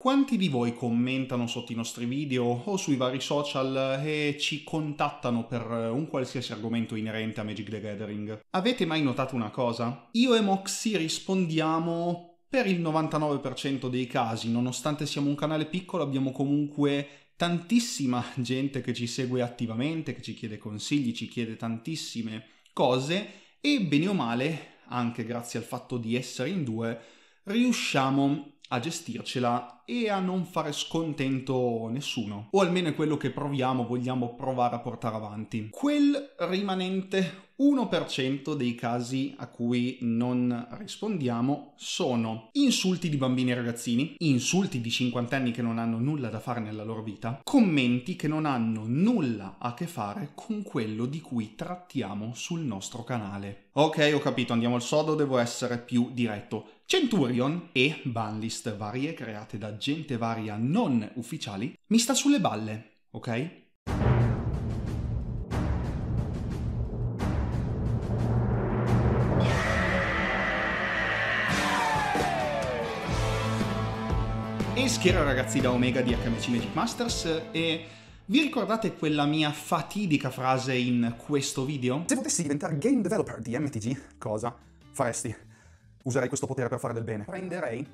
Quanti di voi commentano sotto i nostri video o sui vari social eh, e ci contattano per eh, un qualsiasi argomento inerente a Magic the Gathering? Avete mai notato una cosa? Io e Moxie rispondiamo per il 99% dei casi, nonostante siamo un canale piccolo abbiamo comunque tantissima gente che ci segue attivamente, che ci chiede consigli, ci chiede tantissime cose e bene o male, anche grazie al fatto di essere in due, riusciamo a gestircela e a non fare scontento nessuno, o almeno è quello che proviamo, vogliamo provare a portare avanti. Quel rimanente 1% dei casi a cui non rispondiamo sono insulti di bambini e ragazzini, insulti di cinquantenni che non hanno nulla da fare nella loro vita, commenti che non hanno nulla a che fare con quello di cui trattiamo sul nostro canale. Ok, ho capito, andiamo al sodo, devo essere più diretto Centurion e banlist varie create da gente varia non ufficiali mi sta sulle balle, ok? E schiera ragazzi da Omega di HMC Magic Masters e vi ricordate quella mia fatidica frase in questo video? Se potessi diventare game developer di MTG, cosa faresti? userei questo potere per fare del bene. Prenderei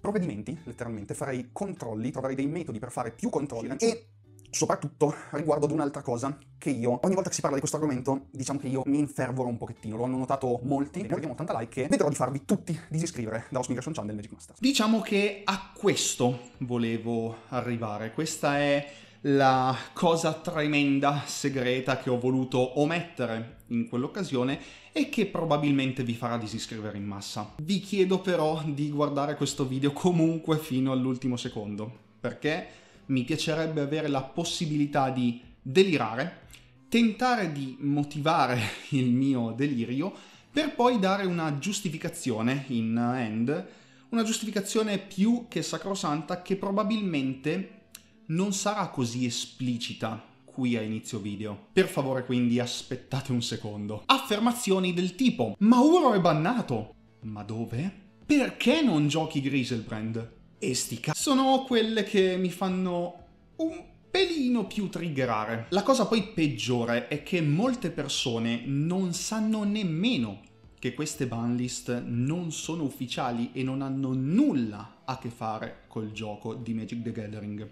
provvedimenti, letteralmente, farei controlli, troverei dei metodi per fare più controlli e soprattutto riguardo ad un'altra cosa che io ogni volta che si parla di questo argomento diciamo che io mi infervoro un pochettino lo hanno notato molti ne abbiamo 80 like e vedrò di farvi tutti disiscrivere da House Migration Channel Magic Master diciamo che a questo volevo arrivare questa è la cosa tremenda, segreta che ho voluto omettere in quell'occasione e che probabilmente vi farà disiscrivere in massa. Vi chiedo però di guardare questo video comunque fino all'ultimo secondo, perché mi piacerebbe avere la possibilità di delirare, tentare di motivare il mio delirio per poi dare una giustificazione in end, una giustificazione più che sacrosanta che probabilmente non sarà così esplicita qui a inizio video. Per favore quindi aspettate un secondo. Affermazioni del tipo Mauro è bannato! Ma dove? Perché non giochi Griselbrand? E sti ca... Sono quelle che mi fanno un pelino più triggerare. La cosa poi peggiore è che molte persone non sanno nemmeno che queste banlist non sono ufficiali e non hanno nulla a che fare col gioco di Magic the Gathering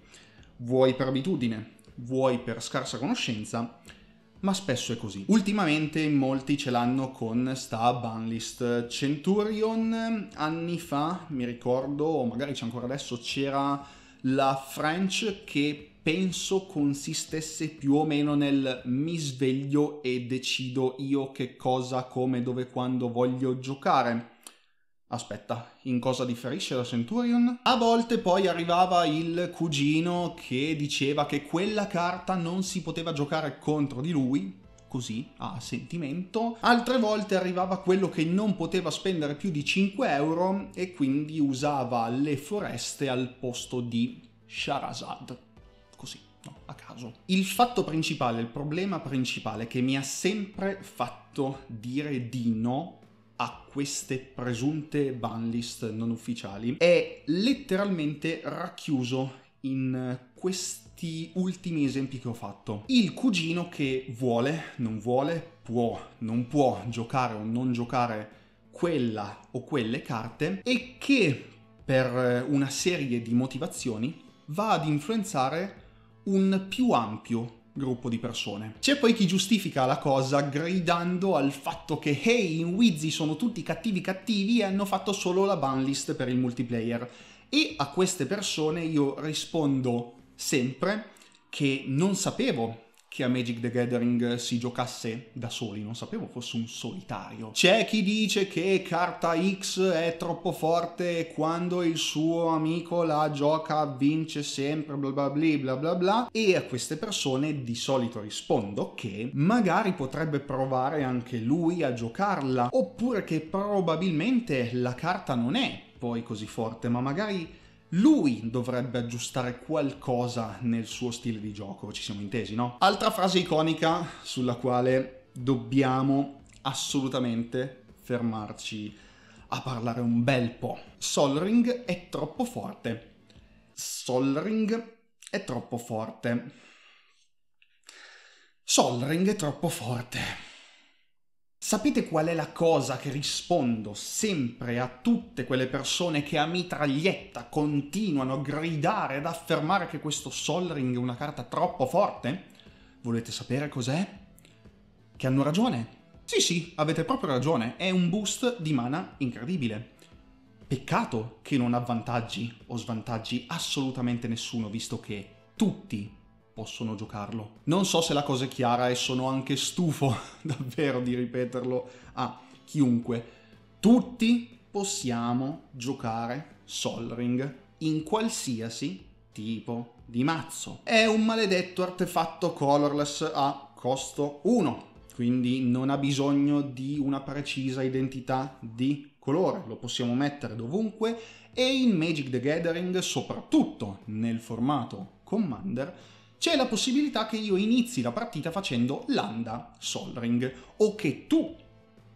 vuoi per abitudine, vuoi per scarsa conoscenza, ma spesso è così. Ultimamente molti ce l'hanno con sta banlist. Centurion anni fa, mi ricordo, o magari c'è ancora adesso, c'era la French che penso consistesse più o meno nel mi sveglio e decido io che cosa, come, dove, quando voglio giocare Aspetta, in cosa differisce la Centurion? A volte poi arrivava il cugino che diceva che quella carta non si poteva giocare contro di lui, così a sentimento. Altre volte arrivava quello che non poteva spendere più di 5 euro e quindi usava le foreste al posto di Sharazad. Così, no, a caso. Il fatto principale, il problema principale che mi ha sempre fatto dire di no a queste presunte banlist non ufficiali è letteralmente racchiuso in questi ultimi esempi che ho fatto. Il cugino che vuole, non vuole, può, non può giocare o non giocare quella o quelle carte e che per una serie di motivazioni va ad influenzare un più ampio gruppo di persone. C'è poi chi giustifica la cosa gridando al fatto che hey, in Wizzy sono tutti cattivi cattivi e hanno fatto solo la banlist per il multiplayer. E a queste persone io rispondo sempre che non sapevo che a Magic the Gathering eh, si giocasse da soli, non sapevo fosse un solitario. C'è chi dice che carta X è troppo forte e quando il suo amico la gioca vince sempre bla bla bla bla bla bla e a queste persone di solito rispondo che magari potrebbe provare anche lui a giocarla oppure che probabilmente la carta non è poi così forte, ma magari lui dovrebbe aggiustare qualcosa nel suo stile di gioco, ci siamo intesi, no? Altra frase iconica sulla quale dobbiamo assolutamente fermarci a parlare un bel po'. Solring è troppo forte. Solring è troppo forte. Solring è troppo forte. Sapete qual è la cosa che rispondo sempre a tutte quelle persone che a mitraglietta continuano a gridare ad affermare che questo Sol Ring è una carta troppo forte? Volete sapere cos'è? Che hanno ragione. Sì, sì, avete proprio ragione, è un boost di mana incredibile. Peccato che non ha vantaggi o svantaggi assolutamente nessuno, visto che tutti possono giocarlo. Non so se la cosa è chiara e sono anche stufo davvero di ripeterlo a chiunque. Tutti possiamo giocare Sol Ring in qualsiasi tipo di mazzo. È un maledetto artefatto colorless a costo 1, quindi non ha bisogno di una precisa identità di colore, lo possiamo mettere dovunque e in Magic the Gathering, soprattutto nel formato Commander, c'è la possibilità che io inizi la partita facendo landa solring o che tu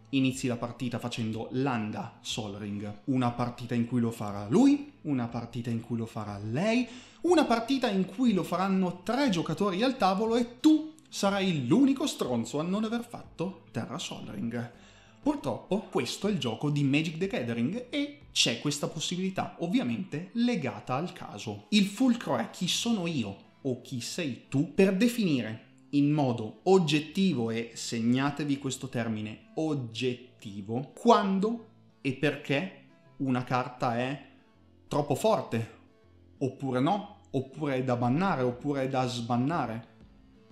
inizi la partita facendo landa solring. Una partita in cui lo farà lui, una partita in cui lo farà lei, una partita in cui lo faranno tre giocatori al tavolo e tu sarai l'unico stronzo a non aver fatto terra solring. Purtroppo questo è il gioco di Magic the Gathering e c'è questa possibilità, ovviamente legata al caso. Il fulcro è chi sono io o chi sei tu per definire in modo oggettivo e segnatevi questo termine oggettivo quando e perché una carta è troppo forte oppure no, oppure è da bannare, oppure è da sbannare.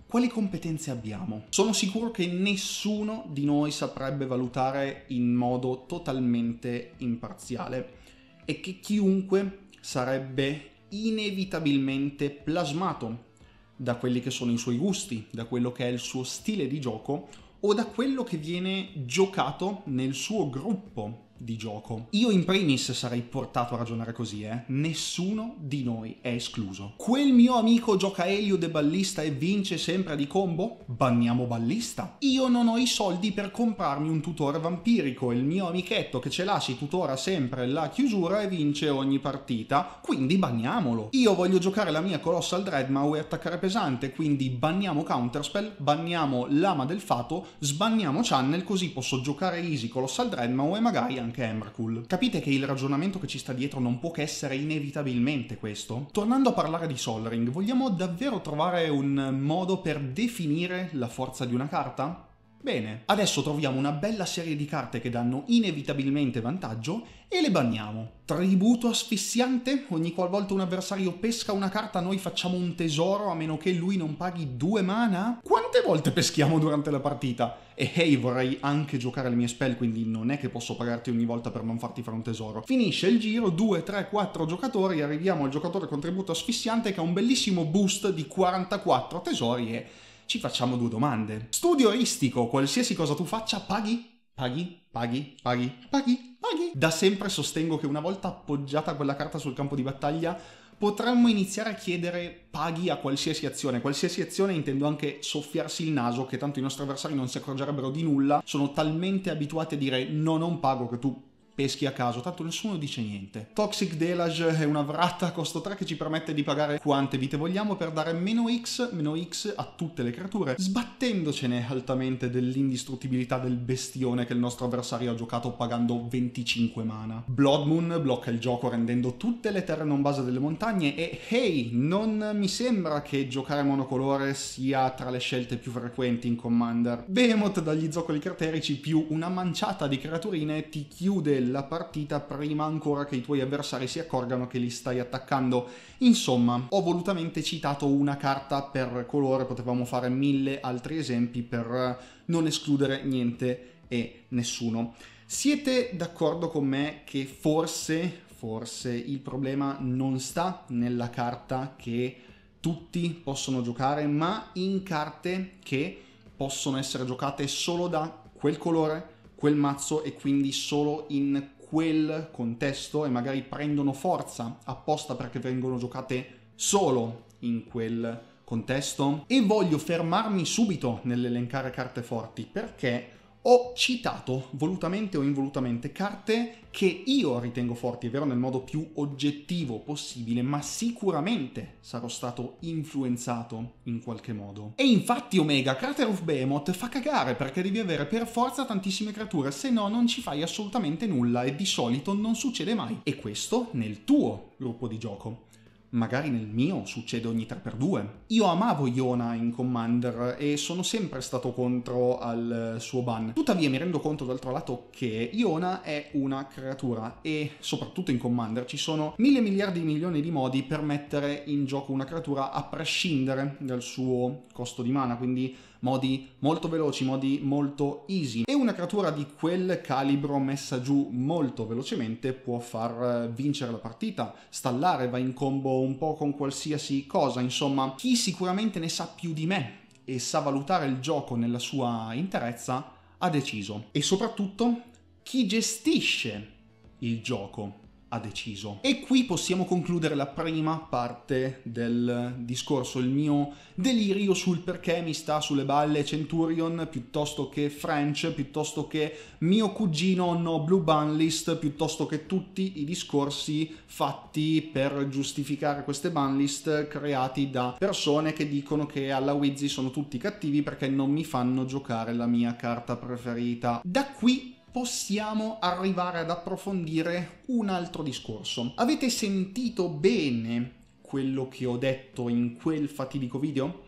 Quali competenze abbiamo? Sono sicuro che nessuno di noi saprebbe valutare in modo totalmente imparziale e che chiunque sarebbe inevitabilmente plasmato da quelli che sono i suoi gusti, da quello che è il suo stile di gioco o da quello che viene giocato nel suo gruppo di gioco. Io in primis sarei portato a ragionare così, eh. Nessuno di noi è escluso. Quel mio amico gioca Elio de Ballista e vince sempre di combo? Banniamo Ballista. Io non ho i soldi per comprarmi un tutore vampirico, e il mio amichetto che ce l'ha si tutora sempre la chiusura e vince ogni partita, quindi banniamolo. Io voglio giocare la mia Colossal Dreadmaw e attaccare pesante, quindi banniamo Counterspell, banniamo Lama del Fato, sbanniamo Channel così posso giocare easy Colossal Dreadmaw e magari anche Emrakul. Capite che il ragionamento che ci sta dietro non può che essere inevitabilmente questo? Tornando a parlare di Solring, vogliamo davvero trovare un modo per definire la forza di una carta? Bene, adesso troviamo una bella serie di carte che danno inevitabilmente vantaggio e le banniamo. Tributo asfissiante? Ogni qualvolta un avversario pesca una carta noi facciamo un tesoro a meno che lui non paghi due mana? Quante volte peschiamo durante la partita? E hey, vorrei anche giocare le mie spell, quindi non è che posso pagarti ogni volta per non farti fare un tesoro. Finisce il giro, 2, 3, 4 giocatori, arriviamo al giocatore con tributo asfissiante che ha un bellissimo boost di 44 tesori e ci facciamo due domande. Studio istico, qualsiasi cosa tu faccia, paghi? Paghi? Paghi? Paghi? Paghi? Paghi? Da sempre sostengo che una volta appoggiata quella carta sul campo di battaglia, potremmo iniziare a chiedere paghi a qualsiasi azione. Qualsiasi azione intendo anche soffiarsi il naso, che tanto i nostri avversari non si accorgerebbero di nulla, sono talmente abituati a dire no, non pago che tu peschi a caso, tanto nessuno dice niente. Toxic Delage è una vratta a costo 3 che ci permette di pagare quante vite vogliamo per dare meno X, meno X a tutte le creature, sbattendocene altamente dell'indistruttibilità del bestione che il nostro avversario ha giocato pagando 25 mana. Blood Moon blocca il gioco rendendo tutte le terre non base delle montagne e hey, non mi sembra che giocare monocolore sia tra le scelte più frequenti in Commander. Behemoth dagli zoccoli craterici più una manciata di creaturine ti chiude della partita prima ancora che i tuoi avversari si accorgano che li stai attaccando. Insomma, ho volutamente citato una carta per colore, potevamo fare mille altri esempi per non escludere niente e nessuno. Siete d'accordo con me che forse, forse il problema non sta nella carta che tutti possono giocare, ma in carte che possono essere giocate solo da quel colore, quel mazzo e quindi solo in quel contesto e magari prendono forza apposta perché vengono giocate solo in quel contesto. E voglio fermarmi subito nell'elencare carte forti perché ho citato volutamente o involutamente carte che io ritengo forti, è vero, nel modo più oggettivo possibile, ma sicuramente sarò stato influenzato in qualche modo. E infatti Omega, Crater of Behemoth, fa cagare perché devi avere per forza tantissime creature, se no non ci fai assolutamente nulla e di solito non succede mai. E questo nel tuo gruppo di gioco magari nel mio succede ogni 3x2. Io amavo Iona in Commander e sono sempre stato contro al suo ban. Tuttavia mi rendo conto d'altro lato che Iona è una creatura e soprattutto in Commander ci sono mille miliardi di milioni di modi per mettere in gioco una creatura a prescindere dal suo costo di mana, quindi modi molto veloci, modi molto easy e una creatura di quel calibro messa giù molto velocemente può far eh, vincere la partita, stallare, va in combo un po' con qualsiasi cosa, insomma chi sicuramente ne sa più di me e sa valutare il gioco nella sua interezza ha deciso e soprattutto chi gestisce il gioco ha deciso. E qui possiamo concludere la prima parte del discorso, il mio delirio sul perché mi sta sulle balle Centurion piuttosto che French, piuttosto che mio cugino no Blue Banlist, piuttosto che tutti i discorsi fatti per giustificare queste banlist creati da persone che dicono che alla Wizzy sono tutti cattivi perché non mi fanno giocare la mia carta preferita. Da qui possiamo arrivare ad approfondire un altro discorso. Avete sentito bene quello che ho detto in quel fatidico video?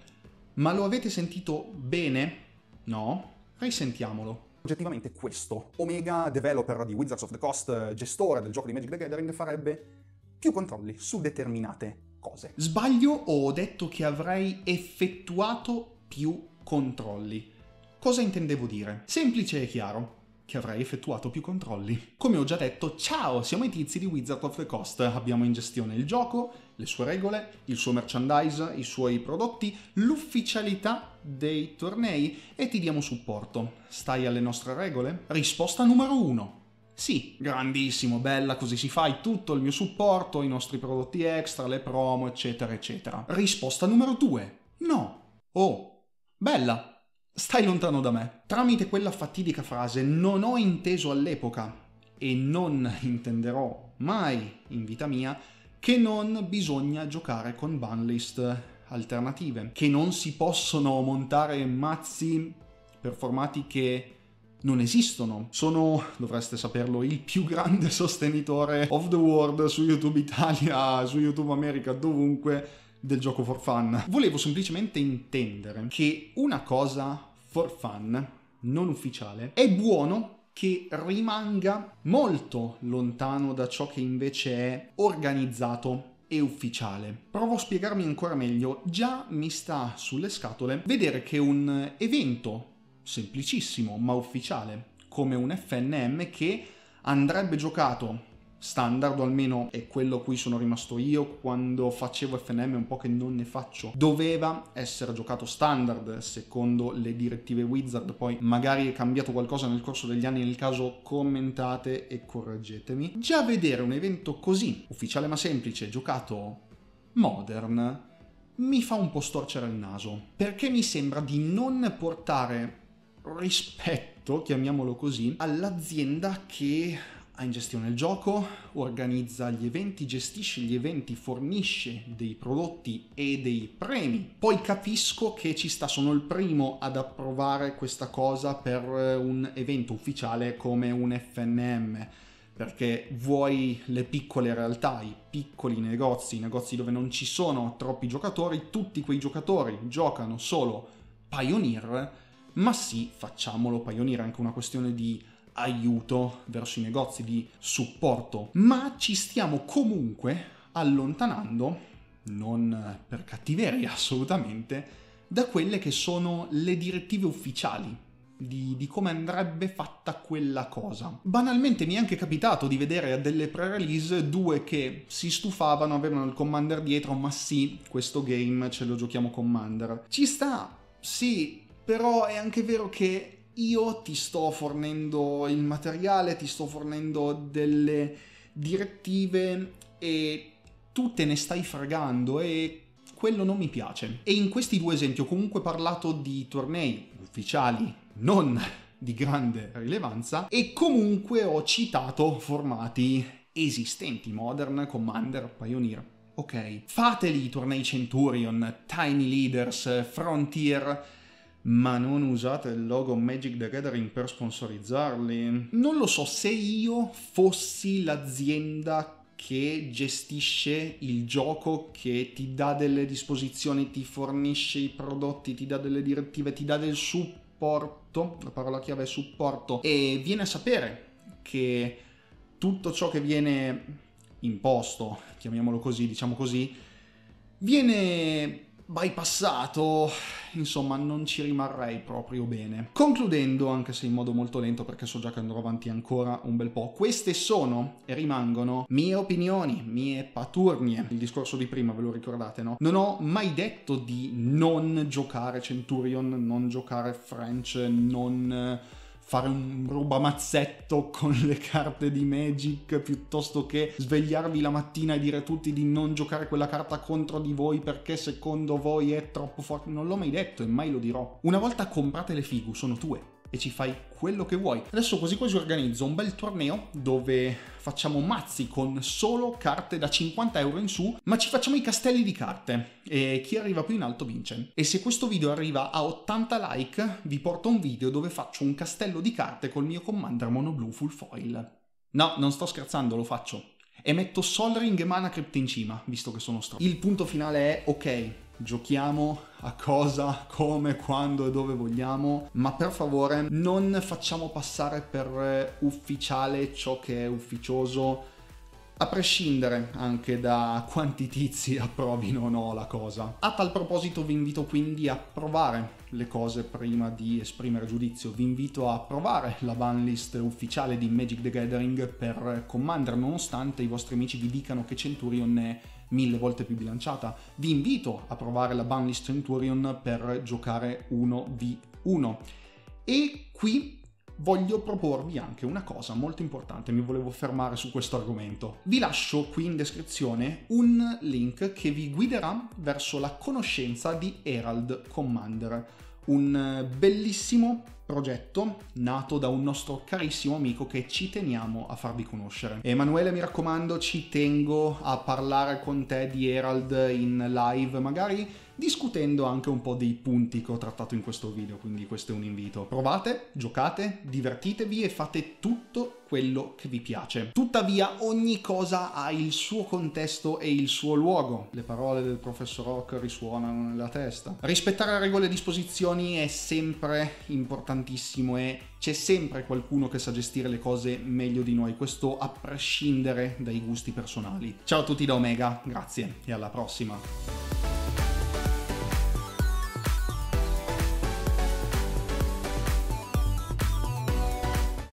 Ma lo avete sentito bene? No? Risentiamolo. Oggettivamente questo, Omega, developer di Wizards of the Coast, gestore del gioco di Magic the Gathering, farebbe più controlli su determinate cose. Sbaglio o ho detto che avrei effettuato più controlli? Cosa intendevo dire? Semplice e chiaro che avrai effettuato più controlli. Come ho già detto, ciao, siamo i tizi di Wizard of the Coast, abbiamo in gestione il gioco, le sue regole, il suo merchandise, i suoi prodotti, l'ufficialità dei tornei e ti diamo supporto. Stai alle nostre regole? Risposta numero 1. Sì, grandissimo, bella, così si fa, hai tutto il mio supporto, i nostri prodotti extra, le promo, eccetera, eccetera. Risposta numero 2. No. Oh, bella, Stai lontano da me. Tramite quella fatidica frase non ho inteso all'epoca e non intenderò mai in vita mia che non bisogna giocare con banlist alternative, che non si possono montare mazzi performati che non esistono. Sono, dovreste saperlo, il più grande sostenitore of the world su YouTube Italia, su YouTube America, dovunque del gioco for fun. Volevo semplicemente intendere che una cosa for fun, non ufficiale, è buono che rimanga molto lontano da ciò che invece è organizzato e ufficiale. Provo a spiegarmi ancora meglio, già mi sta sulle scatole vedere che un evento semplicissimo ma ufficiale come un FNM che andrebbe giocato standard, o almeno è quello a cui sono rimasto io quando facevo FNM, un po' che non ne faccio. Doveva essere giocato standard secondo le direttive Wizard, poi magari è cambiato qualcosa nel corso degli anni, nel caso commentate e correggetemi. Già vedere un evento così, ufficiale ma semplice, giocato modern, mi fa un po' storcere il naso, perché mi sembra di non portare rispetto, chiamiamolo così, all'azienda che ha in gestione il gioco, organizza gli eventi, gestisce gli eventi, fornisce dei prodotti e dei premi. Poi capisco che ci sta, sono il primo ad approvare questa cosa per eh, un evento ufficiale come un FNM perché vuoi le piccole realtà, i piccoli negozi, i negozi dove non ci sono troppi giocatori, tutti quei giocatori giocano solo Pioneer, ma sì, facciamolo Pioneer, è anche una questione di aiuto verso i negozi, di supporto, ma ci stiamo comunque allontanando, non per cattiveria assolutamente, da quelle che sono le direttive ufficiali di, di, come andrebbe fatta quella cosa. Banalmente mi è anche capitato di vedere a delle pre-release due che si stufavano, avevano il commander dietro, ma sì, questo game ce lo giochiamo commander. Ci sta, sì, però è anche vero che io ti sto fornendo il materiale, ti sto fornendo delle direttive e tu te ne stai fregando e quello non mi piace. E in questi due esempi ho comunque parlato di tornei ufficiali, non di grande rilevanza, e comunque ho citato formati esistenti, Modern, Commander, Pioneer. Ok, fateli i tornei Centurion, Tiny Leaders, Frontier, ma non usate il logo Magic the Gathering per sponsorizzarli. Non lo so, se io fossi l'azienda che gestisce il gioco, che ti dà delle disposizioni, ti fornisce i prodotti, ti dà delle direttive, ti dà del supporto, la parola chiave è supporto, e viene a sapere che tutto ciò che viene imposto, chiamiamolo così, diciamo così, viene bypassato, insomma non ci rimarrei proprio bene. Concludendo, anche se in modo molto lento perché so già che andrò avanti ancora un bel po', queste sono e rimangono mie opinioni, mie paturnie. Il discorso di prima ve lo ricordate, no? Non ho mai detto di non giocare Centurion, non giocare French, non fare un rubamazzetto con le carte di Magic piuttosto che svegliarvi la mattina e dire a tutti di non giocare quella carta contro di voi perché secondo voi è troppo forte. Non l'ho mai detto e mai lo dirò. Una volta comprate le figu, sono tue e ci fai quello che vuoi. Adesso quasi quasi organizzo un bel torneo dove facciamo mazzi con solo carte da 50 euro in su, ma ci facciamo i castelli di carte e chi arriva più in alto vince. E se questo video arriva a 80 like, vi porto un video dove faccio un castello di carte col mio Commander Mono Blu Full Foil. No, non sto scherzando, lo faccio. E metto Sol Ring e Mana Crypt in cima, visto che sono stronzo. Il punto finale è, ok, giochiamo a cosa, come, quando e dove vogliamo, ma per favore non facciamo passare per ufficiale ciò che è ufficioso, a prescindere anche da quanti tizi approvino o no la cosa. A tal proposito vi invito quindi a provare le cose prima di esprimere giudizio, vi invito a provare la banlist ufficiale di Magic the Gathering per Commander, nonostante i vostri amici vi dicano che Centurion è mille volte più bilanciata. Vi invito a provare la Bunny Centurion per giocare 1v1. E qui voglio proporvi anche una cosa molto importante, mi volevo fermare su questo argomento. Vi lascio qui in descrizione un link che vi guiderà verso la conoscenza di Herald Commander un eh, bellissimo progetto nato da un nostro carissimo amico che ci teniamo a farvi conoscere. Emanuele, mi raccomando, ci tengo a parlare con te di Herald in live, magari discutendo anche un po' dei punti che ho trattato in questo video, quindi questo è un invito. Provate, giocate, divertitevi e fate tutto quello che vi piace. Tuttavia ogni cosa ha il suo contesto e il suo luogo. Le parole del professor Rock risuonano nella testa. Rispettare regole e disposizioni è sempre importantissimo e c'è sempre qualcuno che sa gestire le cose meglio di noi, questo a prescindere dai gusti personali. Ciao a tutti da Omega, grazie e alla prossima.